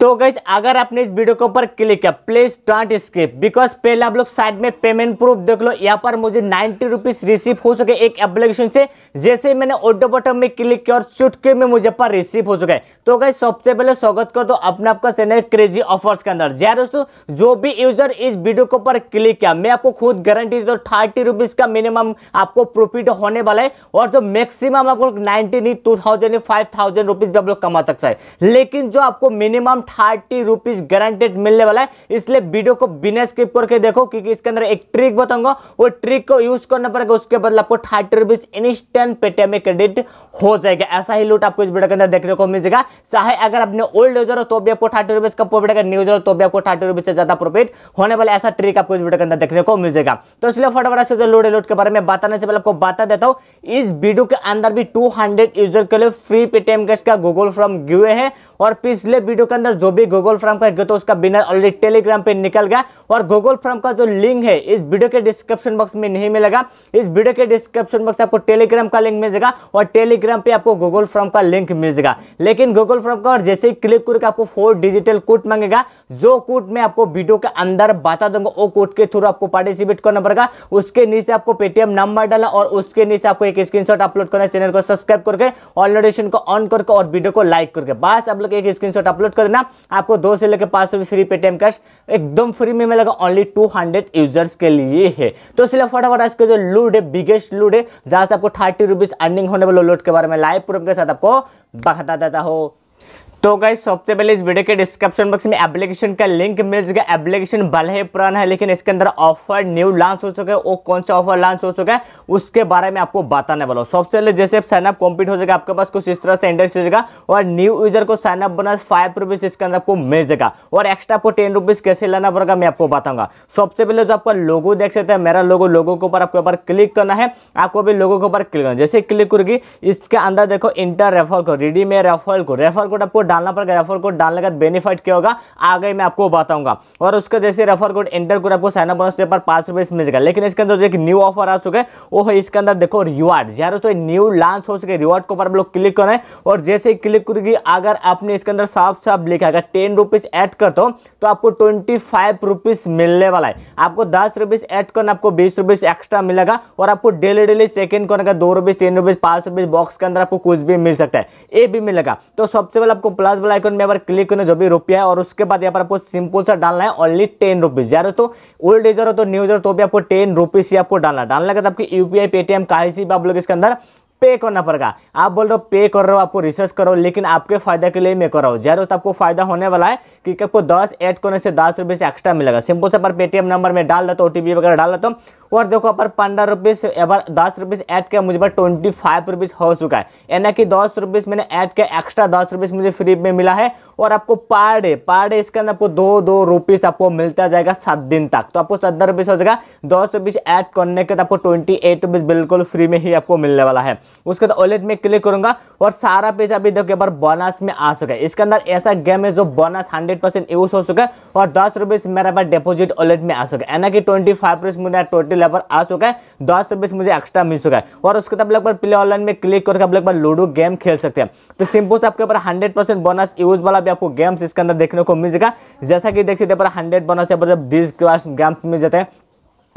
तो गैस अगर आपने इस वीडियो के ऊपर क्लिक किया प्लीज डॉन्ट स्किप बिकॉज पहले आप लोग साइड में पेमेंट प्रूफ देख लो यहाँ पर मुझे नाइन्टी रुपीज रिसीव हो चुके एक एप्लीकेशन से जैसे ही मैंने ऑटो बटन में क्लिक किया और चुटके में मुझे पर रिसीव हो चुका है तो गई सबसे पहले स्वागत कर दो अपने आपका चैनल क्रेजी ऑफर्स के अंदर जय दोस्तों जो भी यूजर इस वीडियो के ऊपर क्लिक किया मैं आपको खुद गारंटी देता हूँ थर्टी रुपीज का मिनिमम आपको प्रॉफिट होने वाला है और जो मैक्सिमम आपको नाइनटी नहीं two thousand five thousand rupees भी आप लोग कमा सकता है लेकिन जो आपको मिनिमम थर्टी रुपीज गारंटेड मिलने वाला है इसलिए वीडियो को बिना स्किप करके देखो क्योंकि इसके अंदर एक ट्रिक बताऊंगा वो ट्रिक को यूज करना पड़ेगा उसके बदले आपको थर्टी रुपीज इंस्टेंट पेटीएम में क्रेडिट हो जाएगा ऐसा ही लूट आपको इस वीडियो के अंदर देखने को मिल जाएगा चाहे अगर आपने ओल्ड यूजर हो तो भी आपको थर्टी रुपीज का प्रॉफिट अगर न्यूज हो तो भी आपको थर्टी रुपीज से ज्यादा प्रॉफिट होने वाला ऐसा ट्रिक आपको इस वीडियो के अंदर देखने को मिल जाएगा तो इसलिए फटाफट से लूट लूट के बारे में बताने से पहले आपको बता देता हूँ इस वीडियो के अंदर भी टू यूजर के लिए फ्री पेटीएम कैश का गूगल फॉर्म गिवे है और पिछले वीडियो के अंदर जो भी गूगल फॉर्म का तो उसका बिनर ऑलरेडी टेलीग्राम पे निकल गया और गूगल फॉर्म का जो लिंक है इस वीडियो के डिस्क्रिप्शन बॉक्स में नहीं मिलेगा इस वीडियो के डिस्क्रिप्शन बॉक्स आपको टेलीग्राम का लिंक मिल जाएगा और टेलीग्राम पे आपको गूगल फॉर्म का लिंक मिल जाएगा लेकिन गूगल फॉर्म का और जैसे ही क्लिक करके आपको फोर डिजिटल कोड मांगेगा जो कोड मैं आपको वीडियो के अंदर बता दूंगा वो कोड के थ्रू आपको पार्टिसिपेट करना पड़ेगा उसके नीचे आपको पेटीएम नंबर डाला और उसके नीचे आपको एक स्क्रीनशॉट अपलोड करना चैनल को सब्सक्राइब करके ऑल नोटिफिकेशन को ऑन करके और वीडियो को लाइक करके बस आप लोग एक स्क्रीनशॉट अपलोड कर देना आपको दो से लेकर पांच सौ फ्री पेटीएम कैश एकदम फ्री में मिलेगा ओनली टू हंड्रेड यूजर्स के लिए है तो इसलिए फटाफट आज का जो लूड है बिगेस्ट लूड है जहां से आपको थर्टी रुपीज़ अर्निंग होने वाले लोड के बारे में लाइव प्रूफ के साथ आपको बता देता हूँ तो गाइस सबसे पहले इस वीडियो के डिस्क्रिप्शन बॉक्स में एप्लीकेशन का लिंक मिल जाएगा एप्लीकेशन भले ही पुराना है लेकिन इसके अंदर ऑफर न्यू लॉन्च हो चुका है वो कौन सा ऑफर लॉन्च हो चुका है उसके बारे में आपको बताने वाला हूँ सबसे पहले जैसे साइनअप कंप्लीट हो जाएगा आपके पास कुछ इस तरह से इंडेक्स हो जाएगा और न्यू यूजर को साइनअप बना फाइव रुपीज इसके अंदर आपको मिल जाएगा और एक्स्ट्रा आपको टेन रुपीज कैसे लेना पड़ेगा मैं आपको बताऊंगा सबसे पहले जो आपका लोगो देख सकते हैं मेरा लोगो लोगो के ऊपर आपके ऊपर क्लिक करना है आपको भी लोगों के ऊपर क्लिक करना जैसे क्लिक करोगी इसके अंदर देखो इंटर रेफर को रेडी में रेफर को रेफर कोड आपको डालना पड़ेगा रेफर कोड डालने का बेनिफिट क्या होगा आगे मैं आपको बताऊंगा और उसका जैसे रेफर कोड एंटर कर आपको साइन अप बोनस पेपर पाँच रुपये मिलेगा लेकिन इसके अंदर जो एक न्यू ऑफर आ चुका है वो है इसके अंदर देखो रिवार्ड यार दोस्तों न्यू लॉन्च हो सके रिवार्ड के ऊपर आप लोग क्लिक करें और जैसे ही क्लिक करेगी अगर आपने इसके अंदर साफ साफ लिखा अगर टेन रुपीज एड कर दो तो आपको ट्वेंटी फाइव रुपीज मिलने वाला है आपको दस रुपीज एड करना आपको बीस रुपीज एक्स्ट्रा मिलेगा और आपको डेली डेली सेकेंड करने का दो रुपीज तीन रुपीज पांच रुपीज बॉक्स के अंदर आपको कुछ भी मिल सकता है ये भी मिलेगा तो सबसे पहले आपको प्लस वाला आइकन में यहाँ पर क्लिक करना जो भी रुपया है और उसके बाद यहाँ पर आपको सिंपल सा डालना है ओनली टेन रुपीज़ यार दोस्तों ओल्ड एजर हो तो न्यू एजर तो भी आपको टेन रुपीज़ ही आपको डालना डालने के बाद आपकी यूपीआई पेटीएम का भी आप लोग इसके अंदर पे करना पड़ेगा आप बोल रहे हो पे कर रहे हो आपको रिसर्च करो लेकिन आपके फायदा के लिए मैं कर रहा हूँ जरूर तो आपको फायदा होने वाला है क्योंकि आपको दस ऐड करने से दस रुपये से एक्स्ट्रा मिलेगा सिंपल से पर पेटीएम नंबर में डाल देता हूँ ओ वगैरह डाल देता हूँ और देखो आप पंद्रह रुपये से एबार दस रुपये ऐड किया मुझे पर ट्वेंटी फाइव रुपीज़ हो चुका है यानी कि दस रुपीज़ मैंने ऐड किया एक्स्ट्रा दस रुपीज़ मुझे फ्री में मिला है और आपको पर डे पर डे इसके अंदर आपको दो दो रुपीज़ आपको मिलता जाएगा सात दिन तक तो आपको सत्तर रुपीज़ हो जाएगा दस रुपीस ऐड करने के बाद आपको ट्वेंटी एट रुपीज़ बिल्कुल फ्री में ही आपको मिलने वाला है उसके बाद ऑलेट में क्लिक करूंगा और सारा पेज अभी देखो एक बार बोनस में आ सके इसके अंदर ऐसा गेम है जो बोनस हंड्रेड परसेंट यूज हो सके और दस रुपीज मेरे पास डिपोजिट ऑलेट में आ सके यानी कि ट्वेंटी फाइव रुपीज मुझे टोटल यहाँ आ चुका है दस रुपीज मुझे एक्स्ट्रा मिल चुका है और उसके बाद लगभग प्ले ऑनलाइन में क्लिक करके आप लगभग लूडो गेम खेल सकते हैं तो सिंपल से आपके ऊपर हंड्रेड बोनस यूज वाला भी आपको गेम्स इसके अंदर देखने को मिल जाएगा जैसा कि देख सकते हैं हंड्रेड बना से बीस गेम्स मिल जाते हैं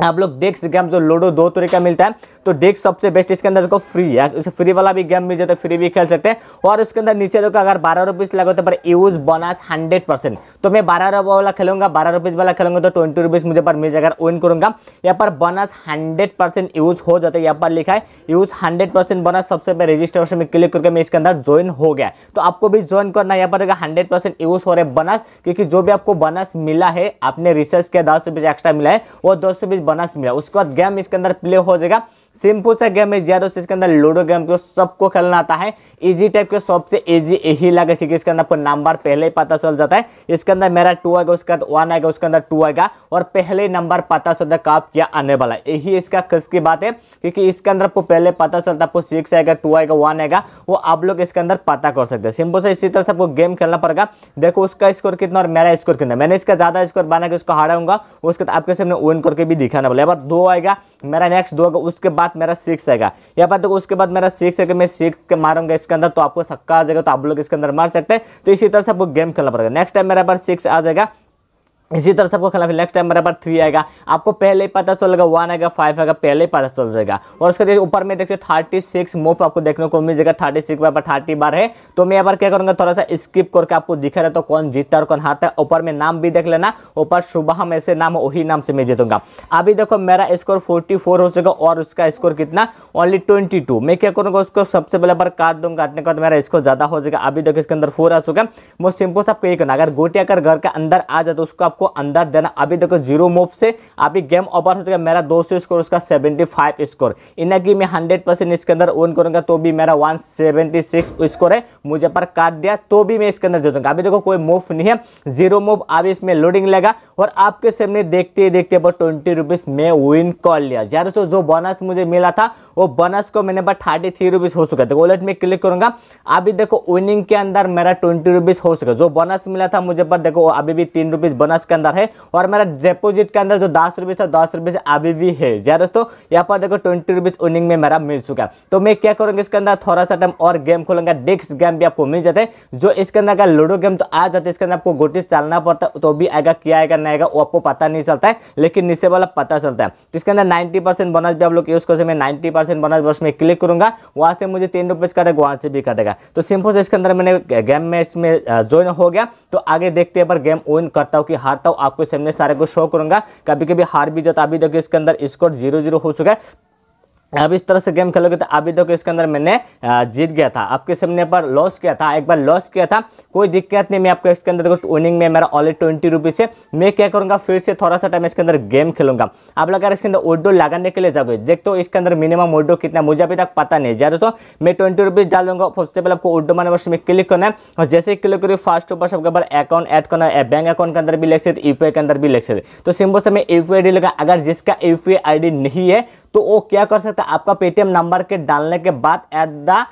आप लोग डेस्क गेम जो लूडो दो तरह का मिलता है तो डेस्क सबसे बेस्ट इसके अंदर देखो फ्री है उसे फ्री वाला भी गेम मिल जाता है फ्री भी खेल सकते हैं और उसके अंदर नीचे देखो अगर बारह रुपीज़ लगा तो पर यूज बोनस हंड्रेड परसेंट तो मैं बारह रुपये वाला खेलूंगा बारह रुपीज़ वाला खेलूंगा तो ट्वेंटी रुपीज़ मुझे पर मिल जाएगा विन करूंगा यहाँ पर बोनस हंड्रेड परसेंट यूज हो जाता है यहाँ पर लिखा है यूज हंड्रेड परसेंट बोनस सबसे पहले रजिस्ट्रेशन में क्लिक करके मैं इसके अंदर ज्वाइन हो गया तो आपको भी ज्वाइन करना यहाँ पर देखा हंड्रेड परसेंट यूज हो रहे बोनस क्योंकि जो भी आपको बोनस मिला है आपने रिसर्च किया दस रुपीज़ एक्स्ट्रा मिला है वो दस रुपीज़ बनस मिला उसके बाद गेम इसके अंदर प्ले हो जाएगा सिंपल सा गेम है ज्यादा इसके अंदर लूडो गेम को सबको खेलना आता है इजी टाइप के सबसे इजी यही लगा क्योंकि इसके अंदर नंबर पहले ही पता चल जाता है इसके अंदर मेरा टू आएगा उसके अंदर वन आएगा उसके अंदर टू आएगा और पहले नंबर पता चलता है कब क्या आने वाला है यही इसका खुश की बात है क्योंकि इसके अंदर आपको पहले पता चलता है आपको सिक्स आएगा टू आएगा वन आएगा वो आप लोग इसके अंदर पता कर सकते हैं सिंपल से इसी तरह से आपको गेम खेलना पड़ेगा देखो उसका स्कोर कितना और मेरा स्कोर कितना मैंने इसका ज़्यादा स्कोर बना के उसको हराऊंगा उसके बाद आपके सामने विन करके भी दिखाना पड़ेगा बार दो आएगा मेरा नेक्स्ट दो होगा उसके बाद मेरा सिक्स आएगा यहाँ पर देखो उसके बाद मेरा सिक्स है कि मैं सिक्स के मारूंगा इसके अंदर तो आपको सक्का आ जाएगा तो आप लोग इसके अंदर मार सकते हैं तो इसी तरह से आपको गेम खेलना पड़ेगा नेक्स्ट टाइम मेरा पास सिक्स आ जाएगा इसी तरह से आपको खिलाफ नेक्स्ट टाइम बराबर थ्री आएगा आपको पहले ही पता चलेगा वन आएगा फाइव आएगा पहले ही पता चल जाएगा और उसके ऊपर में देखिए थर्टी सिक्स मोप आपको देखने को मिल जाएगा थर्टी सिक्स बार थर्टी बार है तो मैं यहाँ पर क्या करूँगा थोड़ा सा स्किप करके आपको दिखा रहा तो कौन जीतता है और कौन हारता है ऊपर में नाम भी देख लेना ऊपर सुबह में ऐसे नाम वही नाम से मैं जीतूंगा अभी देखो मेरा स्कोर फोर्टी हो चुका और उसका स्कोर कितना ओनली ट्वेंटी मैं क्या करूँगा उसको सबसे पहले बार काट दूंगा काटने के बाद मेरा स्कोर ज़्यादा हो जाएगा अभी देखो इसके अंदर फोर आ चुका है मैं सिंपल सा पे करना अगर गोटिया अगर घर के अंदर आ जाए तो उसको आप आपको अंदर देना अभी देखो जीरो मूव से अभी गेम ओवर हो चुका मेरा दो सौ स्कोर उसका सेवेंटी फाइव स्कोर इन्हें कि मैं हंड्रेड परसेंट इसके अंदर ओन करूंगा तो भी मेरा वन सेवेंटी सिक्स स्कोर है मुझे पर काट दिया तो भी मैं इसके अंदर जो अभी देखो कोई मूव नहीं है जीरो मूव अभी इसमें लोडिंग लेगा और आपके सामने देखते ही देखते पर ट्वेंटी रुपीज़ में विन कर लिया यार दोस्तों जो बोनस मुझे मिला था वो बोनस को मैंने पर थर्टी थ्री रुपीज़ हो चुका था वॉलेट में क्लिक करूंगा अभी देखो विनिंग के अंदर मेरा ट्वेंटी रुपीज़ हो चुका जो बोनस मिला था मुझे पर देखो अभी भी तीन रुपीज़ बोनस के अंदर है और मेरा डिपोजिट के अंदर जो दस रुपीज़ था दस रुपीज़ अभी भी है यार दोस्तों यहाँ पर देखो ट्वेंटी रुपीज़ विनिंग में मेरा मिल चुका तो मैं क्या करूंगा इसके अंदर थोड़ा सा टाइम और गेम खोलूंगा डिस्क गेम भी आपको मिल जाते जो इसके अंदर का लूडो गेम तो आ जाता है इसके अंदर आपको गोटिस डालना पड़ता तो भी आएगा क्या आएगा आएगा वो आपको पता नहीं चलता है लेकिन नीचे वाला पता चलता है तो इसके अंदर नाइन्टी परसेंट बोनस भी आप लोग यूज़ कर मैं नाइन्टी परसेंट बोनस बस में क्लिक करूंगा वहाँ से मुझे तीन रुपीज़ कटेगा वहाँ से भी कटेगा तो सिंपल से इसके अंदर मैंने गेम में इसमें ज्वाइन हो गया तो आगे देखते हैं पर गेम विन करता हूँ कि हारता हूँ आपको सामने सारे को शो करूंगा कभी कभी हार भी जाता अभी देखिए इसके अंदर स्कोर जीरो जीरो हो चुका है अब इस तरह से गेम खेलोगे तो अभी देखो इसके अंदर मैंने जीत गया था आपके सामने पर लॉस किया था एक बार लॉस किया था कोई दिक्कत नहीं मैं आपको इसके अंदर देखो विनिंग में मेरा ऑलरेडी ट्वेंटी रुपीज़ है मैं क्या करूँगा फिर से थोड़ा सा टाइम इसके अंदर गेम खेलूंगा आप अगर इसके अंदर ओडो लगाने के लिए जाओगे देख तो इसके अंदर मिनिमम ओडो कितना मुझे अभी तक पता नहीं ज़्यादा तो मैं ट्वेंटी रुपीज़ डालूंगा फर्स्ट आपको ओडो माने वर्ष में क्लिक करना है और जैसे क्लिक करिए फर्स्ट ऊपर सबके ऊपर अकाउंट ऐड करना है बैंक अकाउंट के अंदर भी लिख सकते यू e के अंदर भी लिख सकते तो सिंपल से मैं यू पी लगा अगर जिसका यू e पी नहीं है तो वो क्या कर सकता है आपका पेटीएम नंबर के डालने के बाद एट द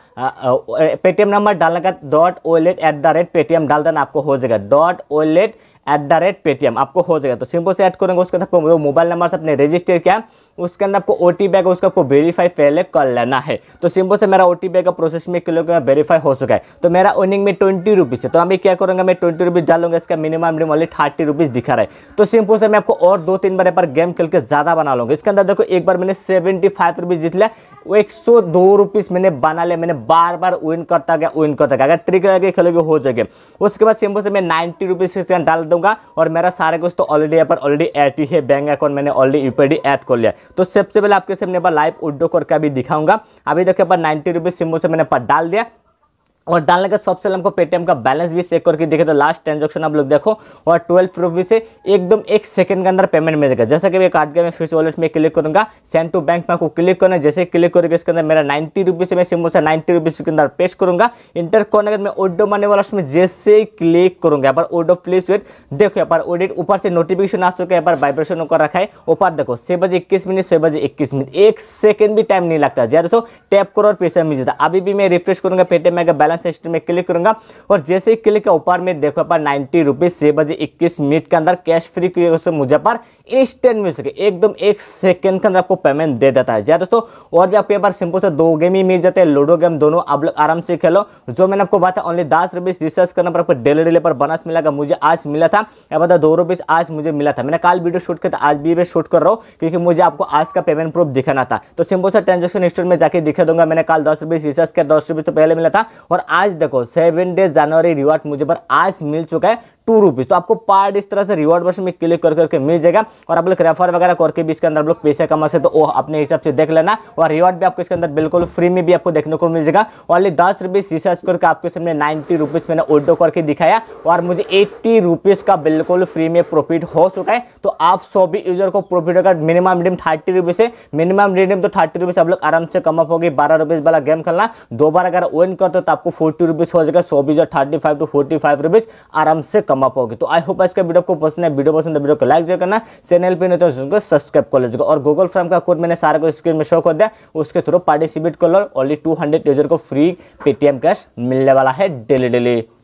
पेटीएम नंबर डालने का dot wallet at the rate Paytm डाल देना आपको हो जाएगा dot wallet at the rate Paytm आपको हो जाएगा तो सिंपल से ऐड करेंगे उसके अंदर आपको मोबाइल नंबर से अपने रजिस्टर किया उसके अंदर आपको ओ टी पी उसका आपको वेरीफाई पहले कर लेना है तो सिंपल से मेरा ओ टी पी का प्रोसेस में किलो का वेरीफाई हो चुका है तो मेरा अर्निंग में ट्वेंटी रुपीज़ है तो अभी क्या करूँगा मैं ट्वेंटी रुपीज़ डालूंगा इसका minimum minimum only thirty rupees दिखा रहा है तो सिंपल से मैं आपको और दो तीन बार एक बार गेम खेल के ज़्यादा बना लूँगा इसके अंदर देखो एक बार मैंने सेवेंटी फाइव रुपीज़ जीत लिया वो एक सौ दो रुपीज़ मैंने बना लिया मैंने बार बार विन करता गया विन करता गया अगर ट्रिक लगे खेलोगे हो जाएगा उसके बाद सिंपल से मैं नाइन्टी रुपीज़ डाल दूँगा दूंगा और मेरा सारा कुछ तो ऑलरेडी यहाँ पर ऑलरेडी ऐड ही है बैंक अकाउंट मैंने ऑलरेडी यूपीडी ऐड कर लिया तो सबसे पहले आपके सामने लाइव उड्डो करके अभी दिखाऊंगा अभी देखिए पर नाइन्टी रुपीज़ सिम्बो से मैंने पर डाल दिया और डालने के सबसे हमको पेटीएम का बैलेंस भी चेक करके देखे तो लास्ट ट्रांजेक्शन आप लोग देखो और ट्वेल्व रुपीज से एकदम एक सेकंड के अंदर पेमेंट मिलेगा जैसे कि मैं कार्ड के मैं फिर वॉलेट में क्लिक करूंगा सेंड टू बैंक में आपको क्लिक करना जैसे क्लिक करके इसके अंदर मेरा नाइन्टी रुपीज से मैं सिम्बल से नाइन्टी रुपीज के अंदर पेश करूंगा इंटर करने के मैं ओडो मनी वाला उसमें जैसे क्लिक करूंगा यहाँ पर ओडो प्लीज वेट देखो यहाँ पर ओडिट ऊपर से नोटिफिकेशन आ चुके यहाँ पर वाइब्रेशन होकर रखा है ऊपर देखो छह बजे इक्कीस मिनट छह बजे इक्कीस मिनट एक सेकंड भी टाइम नहीं लगता जैसे टैप करो और पैसा मिल जाता अभी भी मैं रिफ्रेश करूंगा पेटीएम का बैलेंस हिस्ट्री में क्लिक करूंगा और जैसे ही क्लिक ऊपर में देखो पर नाइन्टी रुपीज छह बजे इक्कीस मिनट के अंदर कैश फ्री की से मुझे पर इंस्टेंट मिल सके एकदम एक सेकंड के अंदर आपको पेमेंट दे देता है जहाँ दोस्तों और भी आपको एक सिंपल से दो गेम ही मिल जाते हैं लूडो गेम दोनों आप लोग आराम से खेलो जो मैंने आपको बताया ओनली दस रुपीज रिसर्च करने पर आपको डेली डेली पर बोनस मिलेगा मुझे आज मिला था या बता दो रुपीज आज मुझे मिला था मैंने कल वीडियो शूट किया था आज भी शूट कर रहा हूँ क्योंकि मुझे आपको आज का पेमेंट प्रूफ दिखाना था तो सिंपल सा ट्रांजेक्शन स्टोर में जाकर दिखा दूंगा मैंने कल दस रुपीज रिसर्च किया दस तो पहले मिला था और आज देखो सेवन डेज जनवरी रिवार्ड मुझे पर आज मिल चुका है टू रुपीज़ तो आपको पार्ट इस तरह से रिवॉर्ड वर्ष में क्लिक कर करके मिल जाएगा और आप लोग रेफर वगैरह करके भी इसके अंदर आप लोग पैसे कमा सकते तो वो अपने हिसाब से देख लेना और रिवॉर्ड भी आपको इसके अंदर बिल्कुल फ्री में भी आपको देखने को मिल जाएगा ऑनली दस रुपीज़ रिसर्च करके आपके सामने नाइन्टी रुपीज़ मैंने ऑल्टो करके दिखाया और मुझे एट्टी रुपीज़ का बिल्कुल फ्री में प्रॉफिट हो चुका है तो आप सभी यूजर को प्रॉफिट होगा मिनिमम रिडीम थर्टी रुपीज़ है मिनिमम रिडीम तो थर्टी रुपीज़ आप लोग आराम से कम अप होगी बारह रुपीज़ वाला गेम खेलना दो बार अगर विन करते तो आपको फोर्टी रुपीज़ हो जाएगा सौ बीज thirty five to forty five rupees आराम से कम कमा पाओगे तो आई होप इसका वीडियो को पसंद है वीडियो पसंद है वीडियो तो को लाइक जरूर करना चैनल पर नहीं तो उसको सब्सक्राइब कर लीजिएगा और गूगल फॉर्म का कोड मैंने सारे को स्क्रीन में शो कर दिया उसके थ्रू पार्टिसिपेट कर लो ओनली टू यूजर को फ्री पेटीएम कैश मिलने वाला है डेली डेली